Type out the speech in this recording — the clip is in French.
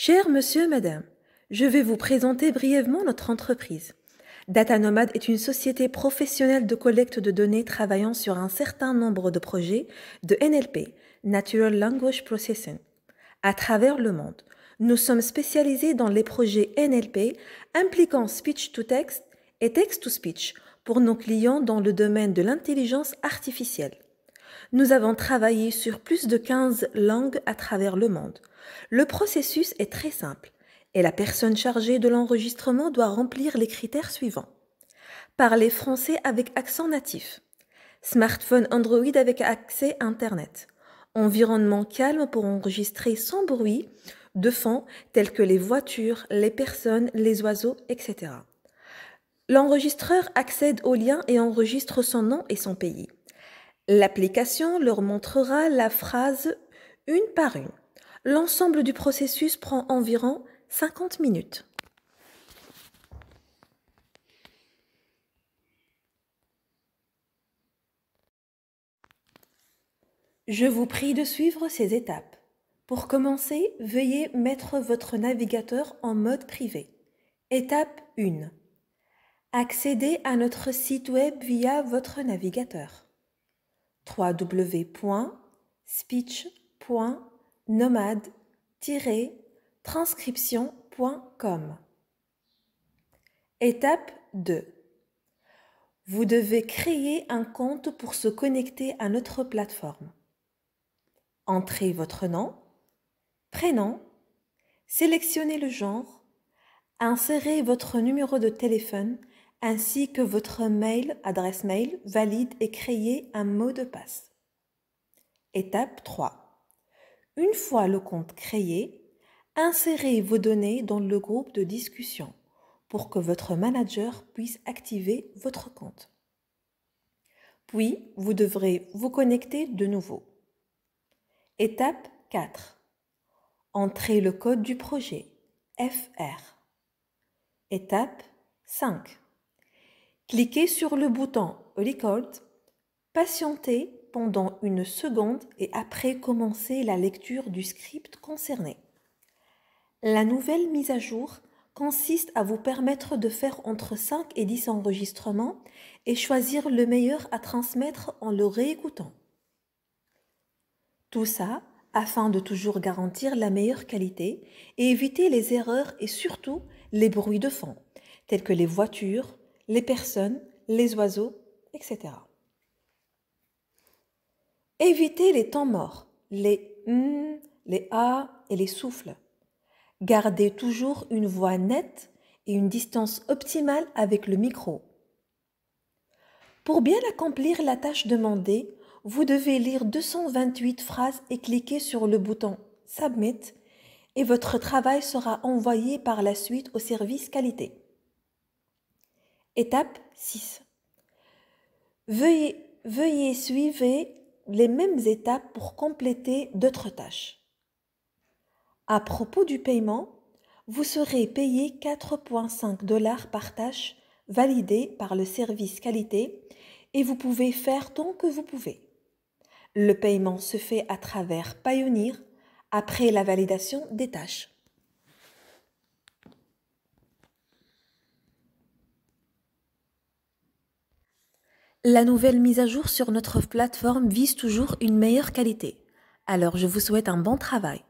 Cher monsieur, madame, je vais vous présenter brièvement notre entreprise. Data Nomad est une société professionnelle de collecte de données travaillant sur un certain nombre de projets de NLP, Natural Language Processing, à travers le monde. Nous sommes spécialisés dans les projets NLP impliquant speech-to-text et text-to-speech pour nos clients dans le domaine de l'intelligence artificielle. Nous avons travaillé sur plus de 15 langues à travers le monde. Le processus est très simple et la personne chargée de l'enregistrement doit remplir les critères suivants. Parler français avec accent natif. Smartphone Android avec accès Internet. Environnement calme pour enregistrer sans bruit de fond tels que les voitures, les personnes, les oiseaux, etc. L'enregistreur accède au lien et enregistre son nom et son pays. L'application leur montrera la phrase une par une. L'ensemble du processus prend environ 50 minutes. Je vous prie de suivre ces étapes. Pour commencer, veuillez mettre votre navigateur en mode privé. Étape 1. Accédez à notre site web via votre navigateur www.speech.nomade-transcription.com. Étape 2. Vous devez créer un compte pour se connecter à notre plateforme. Entrez votre nom, prénom, sélectionnez le genre, insérez votre numéro de téléphone ainsi que votre mail, adresse mail valide et créez un mot de passe. Étape 3. Une fois le compte créé, insérez vos données dans le groupe de discussion pour que votre manager puisse activer votre compte. Puis, vous devrez vous connecter de nouveau. Étape 4. Entrez le code du projet, FR. Étape 5. Cliquez sur le bouton Record, patientez pendant une seconde et après commencez la lecture du script concerné. La nouvelle mise à jour consiste à vous permettre de faire entre 5 et 10 enregistrements et choisir le meilleur à transmettre en le réécoutant. Tout ça afin de toujours garantir la meilleure qualité et éviter les erreurs et surtout les bruits de fond, tels que les voitures, les personnes, les oiseaux, etc. Évitez les temps morts, les m hum », les a ah et les souffles. Gardez toujours une voix nette et une distance optimale avec le micro. Pour bien accomplir la tâche demandée, vous devez lire 228 phrases et cliquer sur le bouton Submit et votre travail sera envoyé par la suite au service qualité. Étape 6. Veuillez, suivre les mêmes étapes pour compléter d'autres tâches. À propos du paiement, vous serez payé 4,5 dollars par tâche validée par le service qualité et vous pouvez faire tant que vous pouvez. Le paiement se fait à travers Payoneer après la validation des tâches. La nouvelle mise à jour sur notre plateforme vise toujours une meilleure qualité. Alors je vous souhaite un bon travail.